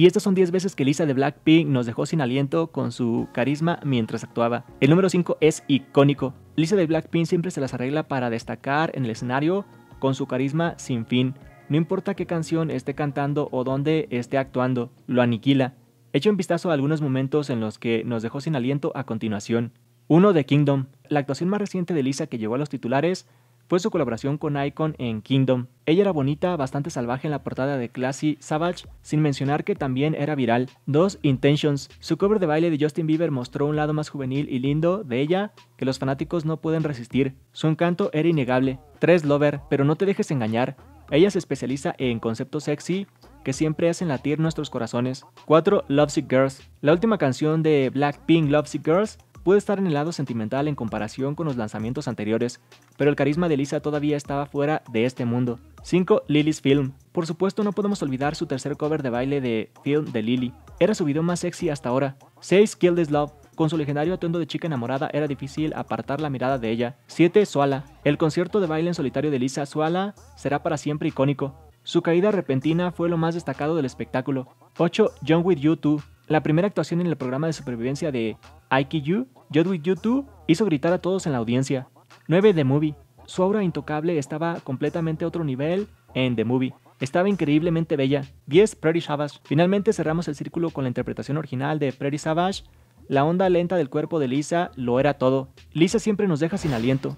Y estas son 10 veces que Lisa de Blackpink nos dejó sin aliento con su carisma mientras actuaba. El número 5 es icónico. Lisa de Blackpink siempre se las arregla para destacar en el escenario con su carisma sin fin. No importa qué canción esté cantando o dónde esté actuando, lo aniquila. Echo un vistazo a algunos momentos en los que nos dejó sin aliento a continuación. 1. de Kingdom. La actuación más reciente de Lisa que llegó a los titulares fue su colaboración con Icon en Kingdom. Ella era bonita, bastante salvaje en la portada de Classy Savage, sin mencionar que también era viral. 2. Intentions. Su cover de baile de Justin Bieber mostró un lado más juvenil y lindo de ella que los fanáticos no pueden resistir. Su encanto era innegable. 3. Lover, pero no te dejes engañar. Ella se especializa en conceptos sexy que siempre hacen latir nuestros corazones. 4. Lovesick Girls. La última canción de Blackpink Lovesick Girls Puede estar en el lado sentimental en comparación con los lanzamientos anteriores, pero el carisma de Lisa todavía estaba fuera de este mundo. 5. Lily's Film. Por supuesto no podemos olvidar su tercer cover de baile de Film de Lily. Era su video más sexy hasta ahora. 6. Kill This Love. Con su legendario atuendo de chica enamorada era difícil apartar la mirada de ella. 7. Suala. El concierto de baile en solitario de Lisa Suala será para siempre icónico. Su caída repentina fue lo más destacado del espectáculo. 8. Young With You 2 la primera actuación en el programa de supervivencia de IQ, Jodwick YouTube hizo gritar a todos en la audiencia. 9 The Movie. Su aura intocable estaba completamente a otro nivel en The Movie. Estaba increíblemente bella. 10 Prairie Savage. Finalmente cerramos el círculo con la interpretación original de Prairie Savage. La onda lenta del cuerpo de Lisa lo era todo. Lisa siempre nos deja sin aliento.